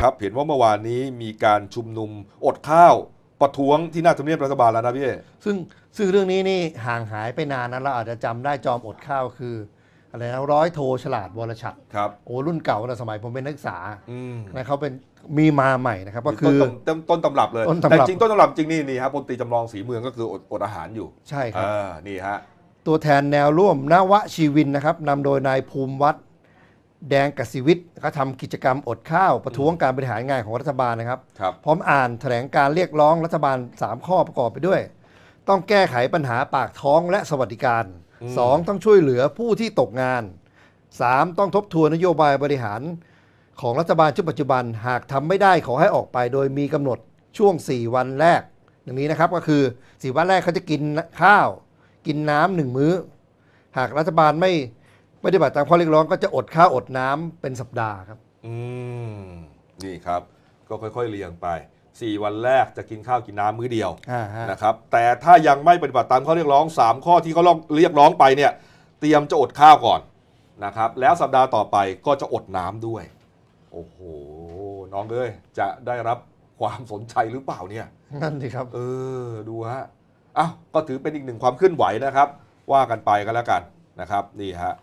ครับเห็นว่าเมื่อวานนี้มีการชุมนุมอดข้าว ประท้วงที่หน้าทำเนียบรัฐบาลแล้วนะพี่ซึ่งซึ่งเรื่องนี้นี่ห่างหายไปนานนะเราอาจจะจำได้จอมอดข้าวคืออะไรนะร้อยโทฉลาดวรชัดครับ โอ้รุ่นเก่าเราสมัยผมเป็นนักศึกษานะเขาเป็นมีมาใหม่นะครับก็คือต้นต้นตำรับเลยแต่จริงต้นตำรับจริงนี่นี่ครับปนตีจำลองสีเมืองก็คืออดอาหารอยู่ ใช่ครับนี่ฮะตัวแทนแนวร่วมนวชีวินนะครับนำโดยนายภูมิวัฒนแดงกับสีวิยเขาทำกิจกรรมอดข้าวประท้วงการบริหารงานของรัฐบาลนะครับครับพร้อมอ่านแถลงการเรียกร้องรัฐบาล 3 ข้อประกอบไปด้วย ต้องแก้ไขปัญหาปากท้องและสวัสดิการ 2. ต้องช่วยเหลือผู้ที่ตกงาน 3. ต้องทบทวนนโยบายบริหาร ของรัฐบาลชุดปัจจุบัน หากทำไม่ได้ขอให้ออกไปโดยมีกำหนดช่วง 4 วันแรกอย่างนี้นะครับก็คือ 4 วันแรกเขาจะกินข้าว กินน้ำหนึ่งมื้อ หากรัฐบาลไม่ไม่ได้บัติตามข้อเรียกร้องก็จะอดข้าวอดน้ำเป็นสัปดาห์ครับ อืม นี่ครับ ก็ค่อยๆเรียงไป 4 วันแรกจะกินข้าว กินน้ำมื้อเดียวนะครับ แต่ถ้ายังไม่ปฏิบัติตามข้อเรียกร้อง 3 ข้อที่เขาเรียกร้องไปเนี่ย เตรียมจะอดข้าวก่อนนะครับ แล้วสัปดาห์ต่อไปก็จะอดน้ำด้วย โอ้โห น้องเอ้ยจะได้รับความสนใจหรือเปล่าเนี่ย นั่นสิครับ เออ ดูฮะอ้าวก็ถือเป็นอีกหนึ่งความเคลื่อนไหวนะครับ ว่ากันไปก็แล้วกันนะครับ นี่ฮะ